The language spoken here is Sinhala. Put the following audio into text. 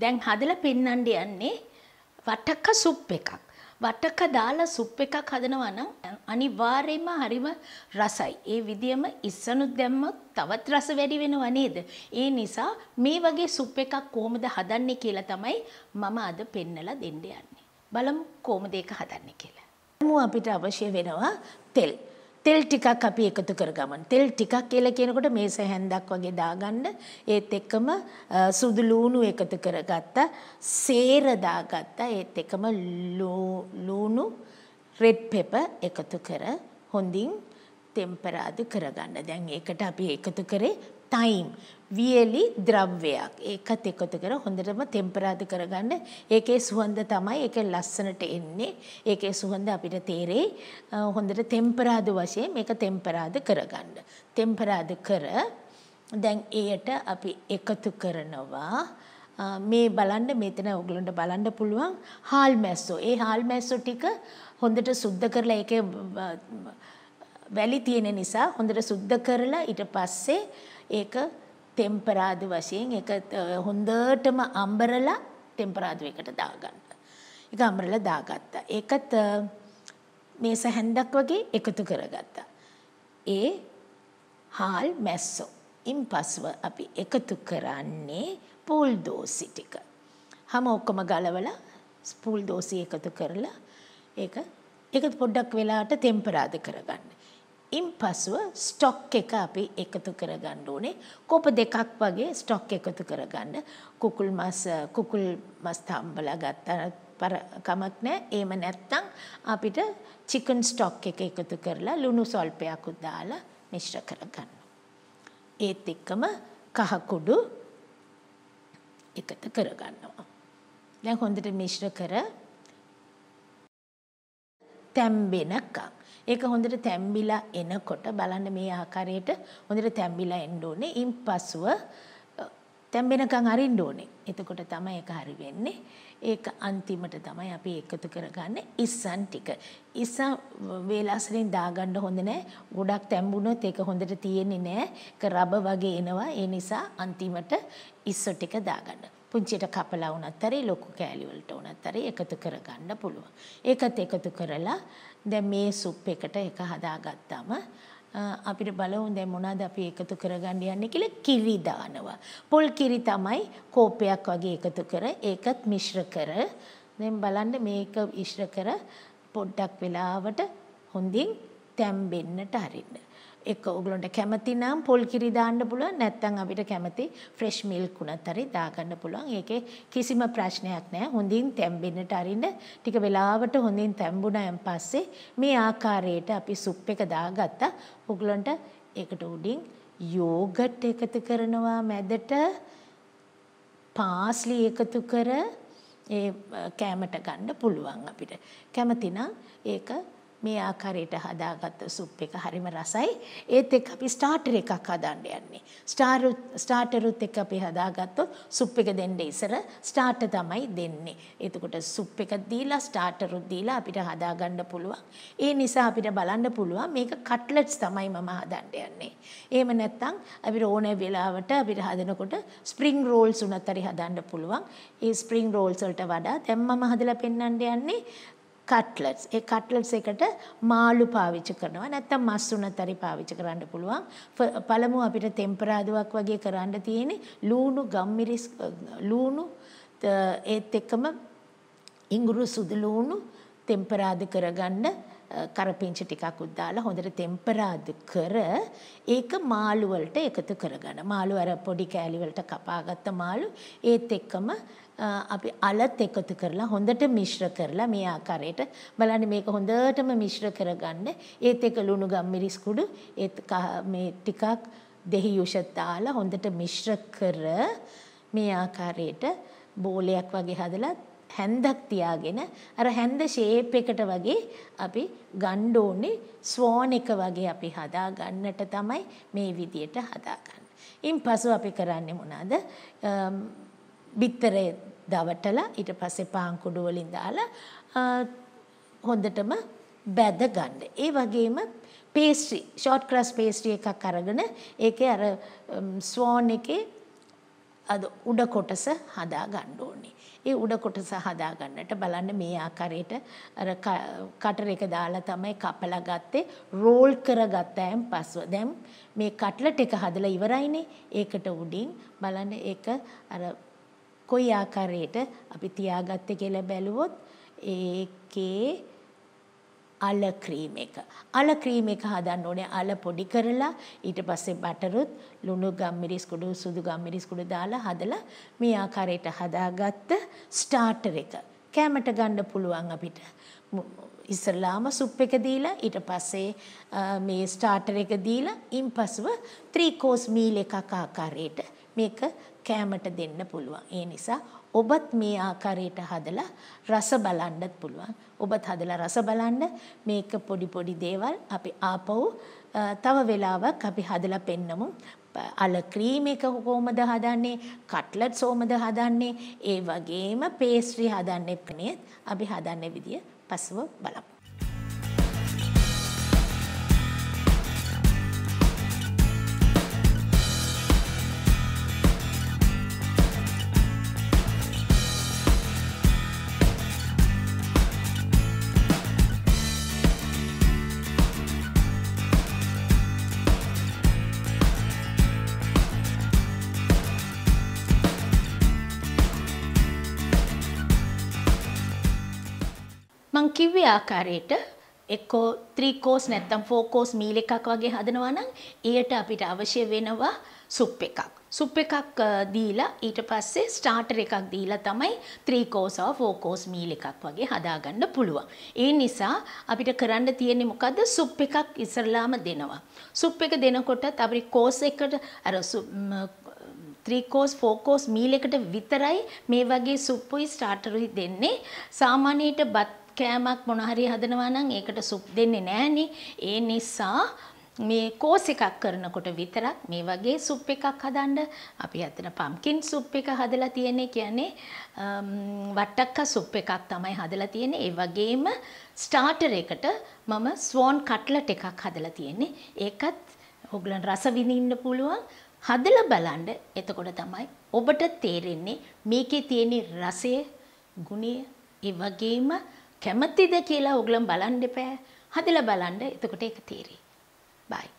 දැන් හදලා පෙන්වන්න යන්නේ වටක සුප් එකක්. වටක දාලා සුප් එකක් හදනවා නම් අනිවාර්යයෙන්ම හරිම රසයි. ඒ විදියම ඉස්සනුත් දැම්මොත් තවත් රස වැඩි වෙනවා නේද? ඒ නිසා මේ වගේ සුප් එකක් කොහොමද හදන්නේ කියලා තමයි මම අද පෙන්නලා දෙන්න යන්නේ. බලමු කොහොමද ඒක හදන්නේ කියලා. අපිට අවශ්‍ය වෙනවා තෙල්. තෙල් ටිකක් අපි එකතු කර ගමන්. තෙල් ටිකක් කියලා කියනකොට මේස හැන්දක් වගේ දාගන්න. ඒත් එක්කම සුදු ලූණු එකතු කරගත්තා. සේර දාගත්තා. ඒත් එක්කම ලූණු රෙඩ් পেපර් එකතු කර හොඳින් ටෙම්පරාදු කරගන්න. දැන් ඒකට අපි එකතු කරේ ටයිම්. වියලි ද්‍රව්‍යයක් ඒකත් එකතු කර හොඳටම තෙම්පරාද කරගන්න ඒකේ සුවඳ තමයි ඒක ලස්සනට එන්නේ ඒකේ සුවඳ අපිට තේරෙයි හොඳට තෙම්පරාද වශයෙන් මේක තෙම්පරාද කරගන්න තෙම්පරාද කර දැන් එයට අපි එකතු කරනවා මේ බලන්න මෙතන ඔයගලන්ට බලන්න පුළුවන් හාල් මැස්සෝ ඒ හාල් මැස්සෝ ටික හොඳට සුද්ධ කරලා ඒකේ වැලි තියෙන නිසා හොඳට සුද්ධ කරලා ඊට පස්සේ ඒක ටෙම්පරාදු වශයෙන් එක හොඳටම අම්බරලා ටෙම්පරාදු එකට දාගන්න. ඒක අම්බරලා දාගත්තා. ඒකත් මේ සැහැන්ඩක් වගේ එකතු කරගත්තා. ඒ හාල් මැස්සෝ. ඉම්පස්ව අපි එකතු කරන්නේ පූල් දෝසි ටික. හැම ඔක්කොම ගලවලා පූල් දෝසි එකතු කරලා ඒක ඒක පොඩ්ඩක් වෙලාට ටෙම්පරාදු කරගන්න. ඉන් පසුව ස්ටොක් එක අපි එකතු කරගන්න ඕනේ. කෝප දෙකක් වගේ ස්ටොක් එකතු කරගන්න. කුකුල් මස් කුකුල් මස් තම්බලා ගත්තා පර කමක් නැහැ. එහෙම නැත්නම් අපිට චිකන් ස්ටොක් එක එකතු කරලා ලුණු සල්පයක් දාලා මිශ්‍ර කරගන්න. ඒත් එක්කම කහ කුඩු එකතු කරගන්නවා. දැන් හොඳට මිශ්‍ර කර තැම්බෙනකම් ඒක හොඳට තැම්බිලා එනකොට බලන්න මේ ආකාරයට හොඳට තැම්බිලා එන්න ඕනේ. ඉන්පසුව තැම්බෙනකන් අරින්න ඕනේ. එතකොට තමයි ඒක හරි වෙන්නේ. ඒක අන්තිමට තමයි අපි එකතු කරගන්නේ ඉස්සන් ටික. ඉස්සන් වේලාසලින් දාගන්න හොඳ නැහැ. ගොඩක් තැම්බුනොත් ඒක හොඳට තියෙන්නේ නැහැ. ඒක රබ වගේ එනවා. ඒ නිසා අන්තිමට ඉස්ස ටික දාගන්න. පුංචිට කපලා වුණත් හරි ලොකු කෑලි වලට වුණත් හරි එකතු කරගන්න පුළුවන්. ඒකත් එකතු කරලා දැන් මේ සුප් එකට එක හදාගත්තාම අපිට බලවුන් දැන් මොනවද අපි එකතු කරගන්න යන්නේ කියලා කිරි දානවා. පොල් කිරි තමයි කෝපයක් වගේ එකතු කර ඒකත් මිශ්‍ර කර දැන් බලන්න මේක මිශ්‍ර කර පොඩ්ඩක් වෙලාවට හොඳින් තැම්බෙන්නට හරින්න. එක ඔයගලන්ට කැමති නම් පොල් කිරි දාන්න පුළුවන් නැත්නම් අපිට කැමති ෆ්‍රෙෂ් මිල්ක් උනත් හරි දාගන්න පුළුවන්. ඒකේ කිසිම ප්‍රශ්නයක් නැහැ. හොඳින් තැම්බෙන්නට අරින්න ටික වෙලාවට හොඳින් තැම්බුණාන් පස්සේ මේ ආකාරයට අපි සුප් එක දාගත්තා. ඔයගලන්ට ඒකට උඩින් යෝගට් එකතු කරනවා මැදට පාස්ලි එකතු කර ඒ කෑමට ගන්න පුළුවන් අපිට. කැමතිනම් ඒක මේ ආකාරයට හදාගත්ත සුප් එක හරිම රසයි. ඒත් එක්ක අපි ස්ටාර්ටර් එකක් හදන්න යන්නේ. ස්ටාර් ස්ටාර්ටරුත් එක්ක අපි හදාගත්තොත් සුප් එක දෙන්න ඉස්සර ස්ටාර්ටර් තමයි දෙන්නේ. එතකොට සුප් එක දීලා ස්ටාර්ටරුත් දීලා අපිට හදාගන්න පුළුවන්. ඒ නිසා අපිට බලන්න පුළුවන් මේක කට්ලට්ස් තමයි මම හදන්න යන්නේ. එහෙම නැත්නම් අපිට ඕන වෙලාවට අපිට හදනකොට ස්ප්‍රින්ග් රෝල්ස් උනත් හරි හදන්න පුළුවන්. ඒ ස්ප්‍රින්ග් රෝල්ස් වලට වඩා දැන් මම හදලා පෙන්වන්න යන්නේ කට්ලට්ස්. ඒ කට්ලට්ස් එකට මාළු පාවිච්චි කරනවා. නැත්තම් මස් උණතරි පාවිච්චි කරන්න පුළුවන්. පළමුව අපිට තෙම්පරාදුවක් වගේ කරන්න තියෙන්නේ ලූණු ගම්මිරිස් ලූණු ඒත් එක්කම ඉඟුරු සුදු ලූණු තෙම්පරාදු කරගන්න කරපිංචි ටිකක් උද්දාලා හොඳට තෙම්පරාදු කර ඒක මාළු වලට එකතු කරගන්න. මාළු අර පොඩි කෑලි වලට කපාගත්ත මාළු ඒත් එක්කම අපි අලත් එකතු කරලා හොඳට මිශ්‍ර කරලා මේ ආකාරයට බලන්න මේක හොඳටම මිශ්‍ර කරගන්න. ඒත් එක ලුණු ගම්මිරිස් කුඩු ඒත් මේ ටිකක් දෙහි යුෂ දාලා හොඳට මිශ්‍ර කර මේ ආකාරයට බෝලයක් වගේ හදලා හැන්දක් තියාගෙන අර හැන්ද ෂේප් එකට වගේ අපි ගන්න ඕනේ ස්වෝන් එක වගේ අපි හදා ගන්නට තමයි මේ විදියට හදාගන්න. ඉන් පසු අපි කරන්නේ මොනවාද? බිත්තරේ දවටලා ඊට පස්සේ පාන් කුඩු වලින් දාලා හොඳටම බැද ගන්න. ඒ වගේම පේස්ට්‍රි, ෂෝට් ක්‍රස් පේස්ට්‍රි එකක් අරගෙන ඒකේ අර ස්වෝන් එකේ අද උඩ කොටස හදා ගන්න ඕනේ. ඒ උඩ කොටස හදා ගන්නට බලන්න මේ ආකාරයට අර කටර එක දාලා තමයි කපලා ගත්තේ රෝල් කරගත්තෑන් පස්ව. දැන් මේ කටලට් එක හදලා ඉවරයිනේ. ඒකට උඩින් බලන්න ඒක අර කොයි ආකාරයට අපි තියාගත්තේ කියලා බැලුවොත් ඒකේ අල ක්‍රීම් එක. අල ක්‍රීම් එක හදන්න ඕනේ අල පොඩි කරලා ඊට පස්සේ බටරුත් ලුණු ගම්මිරිස් කුඩු සුදු ගම්මිරිස් කුඩු දාලා හදලා මේ ආකාරයට හදාගත්ත ස්ටාර්ටර් එක. කෑමට ගන්න පුළුවන් අපිට. ඉස්සල්ලාම සුප් එක දීලා ඊට පස්සේ මේ ස්ටාර්ටර් එක දීලා ඉන්පසුව 3 කෝස් මීල් එකක් ආකාරයට මේක කෑමට දෙන්න පුළුවන්. ඒ නිසා ඔබත් මේ ආකාරයට හදලා රස බලන්නත් පුළුවන්. ඔබත් හදලා රස බලන්න මේක පොඩි පොඩි දේවල් අපි ආපහු තව වෙලාවක් අපි හදලා පෙන්නමු. අල ක්‍රීම් එක කොහොමද හදන්නේ? කට්ලට්ස් කොහොමද හදන්නේ? ඒ වගේම පේස්ට්‍රි හදන්නේ කනේ අපි හදන්නේ විදිය පසුව බලමු. කිව්වේ ආකාරයට එක්කෝ 3 කෝස් නැත්නම් 4 කෝස් මීල් එකක් වගේ හදනවා නම් ඊට අපිට අවශ්‍ය වෙනවා සුප් එකක්. සුප් එකක් දීලා ඊට පස්සේ ස්ටාර්ටර් එකක් දීලා තමයි 3 කෝස් or 4 කෝස් මීල් එකක් වගේ හදාගන්න පුළුවන්. ඒ නිසා අපිට කරන්න තියෙන්නේ මොකද්ද? සුප් එකක් ඉස්සරලාම දෙනවා. සුප් එක දෙනකොටත් අපිට කෝස් එකට අර ත්‍රීකෝස් ෆෝකෝස් මීලකට විතරයි මේ වගේ සුප්පුයි ස්ටාටරුයි දෙන්නේ සාමාන්‍යයට බත් කෑමක් මොන හරි හදනවා නම් ඒකට සුප් දෙන්නේ නැහනේ. ඒ නිසා මේ කෝස් එකක් කරනකොට විතරක් මේ වගේ සුප් එකක් හදන්න අපි අතන පම්කින් සුප් එක හදලා තියෙන්නේ කියන්නේ වට්ටක්ක සුප් එකක් තමයි හදලා තියෙන්නේ ඒ වගේම ස්ටාර්ටර් එකට මම ස්වෝන් කට්ලට් එකක් හදලා තියෙන්නේ ඒකත් ඔගලන් රස විඳින්න පුළුවන් හදලා බලන්න එතකොට තමයි ඔබට තේරෙන්නේ මේකේ තියෙන රසය ගුණය ඒ වගේම කැමතිද කියලා ඔගලම් බලන්න එපා. හදලා බලන්න. එතකොට ඒක තේරෙයි. බයි.